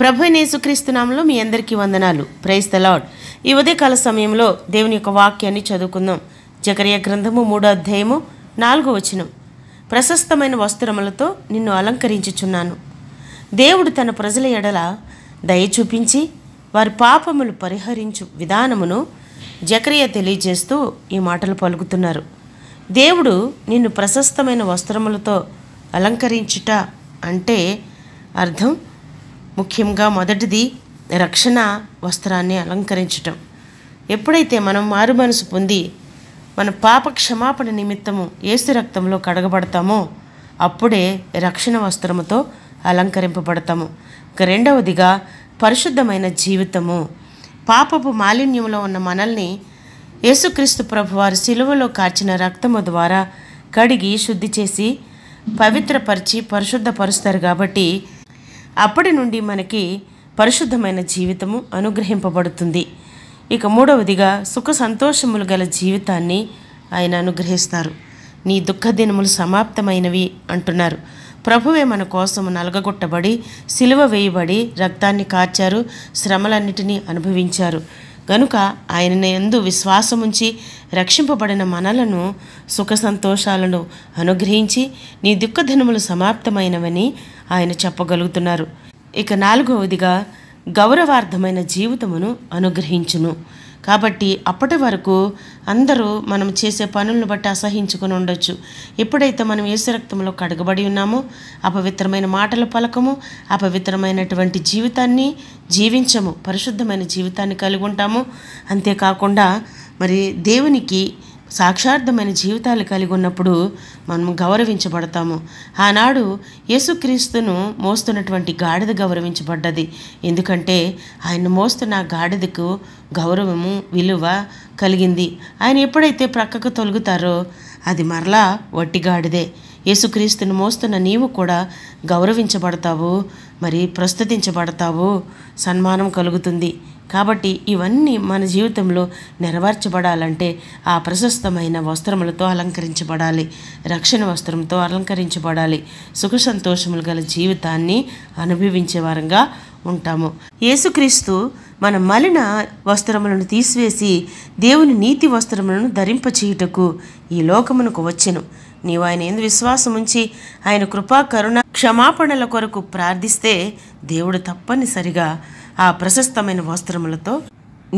ప్రభు నేసుక్రీస్తునాంలో మీ అందరికీ వందనాలు price the lord ఈ ఉదయకాల సమయంలో దేవుని యొక్క వాక్యాన్ని చదువుకుందాం జకర్య గ్రంథము మూడో అధ్యాయము నాలుగో వచనం ప్రశస్తమైన వస్త్రములతో నిన్ను అలంకరించుచున్నాను దేవుడు తన ప్రజల ఎడల దయ చూపించి వారి పాపములు పరిహరించు విధానమును జకరియ తెలియజేస్తూ ఈ మాటలు పలుకుతున్నారు దేవుడు నిన్ను ప్రశస్తమైన వస్త్రములతో అలంకరించుట అంటే అర్థం ముఖ్యంగా మొదటిది రక్షణ వస్త్రాన్ని అలంకరించటం ఎప్పుడైతే మనం మారు మనసు పొంది మన పాప క్షమాపణ నిమిత్తము ఏసు రక్తంలో కడగబడతామో అప్పుడే రక్షణ వస్త్రముతో అలంకరింపబడతాము ఇక రెండవదిగా పరిశుద్ధమైన జీవితము పాపపు మాలిన్యంలో ఉన్న మనల్ని యేసుక్రీస్తు ప్రభువారు సిలువలో కార్చిన రక్తము ద్వారా కడిగి శుద్ధి చేసి పవిత్రపరిచి పరిశుద్ధపరుస్తారు కాబట్టి అప్పటి నుండి మనకి పరిశుద్ధమైన జీవితము అనుగ్రహింపబడుతుంది ఇక మూడవదిగా సుఖ సంతోషములు గల జీవితాన్ని ఆయన అనుగ్రహిస్తారు నీ దుఃఖ దినములు సమాప్తమైనవి అంటున్నారు ప్రభువే మన కోసం నలగగొట్టబడి సిలువ వేయబడి రక్తాన్ని కార్చారు శ్రమలన్నిటినీ అనుభవించారు గనుక ఆయన ఎందు విశ్వాసముంచి రక్షింపబడిన మనలను సుఖ సంతోషాలను అనుగ్రహించి నీ దుఃఖధనములు సమాప్తమైనవని ఆయన చెప్పగలుగుతున్నారు ఇక నాలుగవదిగా గౌరవార్థమైన జీవితమును అనుగ్రహించును కాబట్టి అప్పటి వరకు అందరూ మనం చేసే పనులను బట్టి అసహించుకుని ఉండొచ్చు ఎప్పుడైతే మనం ఏసు రక్తంలో కడగబడి ఉన్నామో అపవిత్రమైన మాటల పలకము అపవిత్రమైనటువంటి జీవితాన్ని జీవించము పరిశుద్ధమైన జీవితాన్ని కలిగి ఉంటాము అంతేకాకుండా మరి దేవునికి సాక్షార్థమైన జీవితాలు కలిగి ఉన్నప్పుడు మనం గౌరవించబడతాము ఆనాడు యేసుక్రీస్తును మోస్తున్నటువంటి గాడిద గౌరవించబడ్డది ఎందుకంటే ఆయన మోస్తున్న గాడిదకు గౌరవము విలువ కలిగింది ఆయన ఎప్పుడైతే ప్రక్కకు తొలుగుతారో అది మరలా వట్టిగాడిదే యేసుక్రీస్తుని మోస్తున్న నీవు కూడా గౌరవించబడతావు మరి ప్రస్తుతించబడతావు సన్మానం కలుగుతుంది కాబట్టి ఇవన్నీ మన జీవితంలో నెరవేర్చబడాలంటే ఆ ప్రశస్తమైన వస్త్రములతో అలంకరించబడాలి రక్షణ వస్త్రంతో అలంకరించబడాలి సుఖ సంతోషములు గల జీవితాన్ని అనుభవించే వారంగా ఉంటాము యేసుక్రీస్తు మన మలిన వస్త్రములను తీసివేసి దేవుని నీతి వస్త్రములను ధరింపచేయుటకు ఈ లోకమునకు వచ్చెను నీవు ఆయన ఎందు విశ్వాసముంచి ఉంచి ఆయన కృపా కరుణ క్షమాపణల కొరకు ప్రార్థిస్తే దేవుడు తప్పనిసరిగా ఆ ప్రశస్తమైన వస్త్రములతో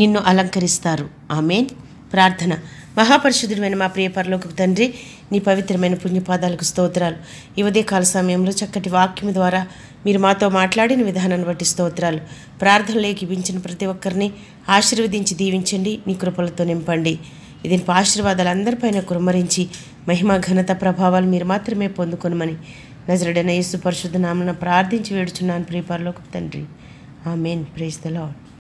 నిన్ను అలంకరిస్తారు ఆమెన్ ప్రార్థన మహాపరిశుద్ధుడమైన మా ప్రియ పరలోక తండ్రి నీ పవిత్రమైన పుణ్యపాదాలకు స్తోత్రాలు ఈ ఉదయకాల సమయంలో చక్కటి వాక్యం ద్వారా మీరు మాతో మాట్లాడిన విధానాన్ని బట్టి స్తోత్రాలు ప్రార్థన గిభించిన ప్రతి ఒక్కరిని ఆశీర్వదించి దీవించండి నీ కృపలతో నింపండి ఇది ఆశీర్వాదాలు అందరిపైన కురుమరించి మహిమ ఘనత ప్రభావాలు మీరు మాత్రమే పొందుకొనమని నజరుడైన యేసు పరిశుద్ధ నామలను ప్రార్థించి వేడుచున్నాను ప్రియపరలోకి తండ్రి ఆ మెయిన్ ప్రేస్ ద లాడ్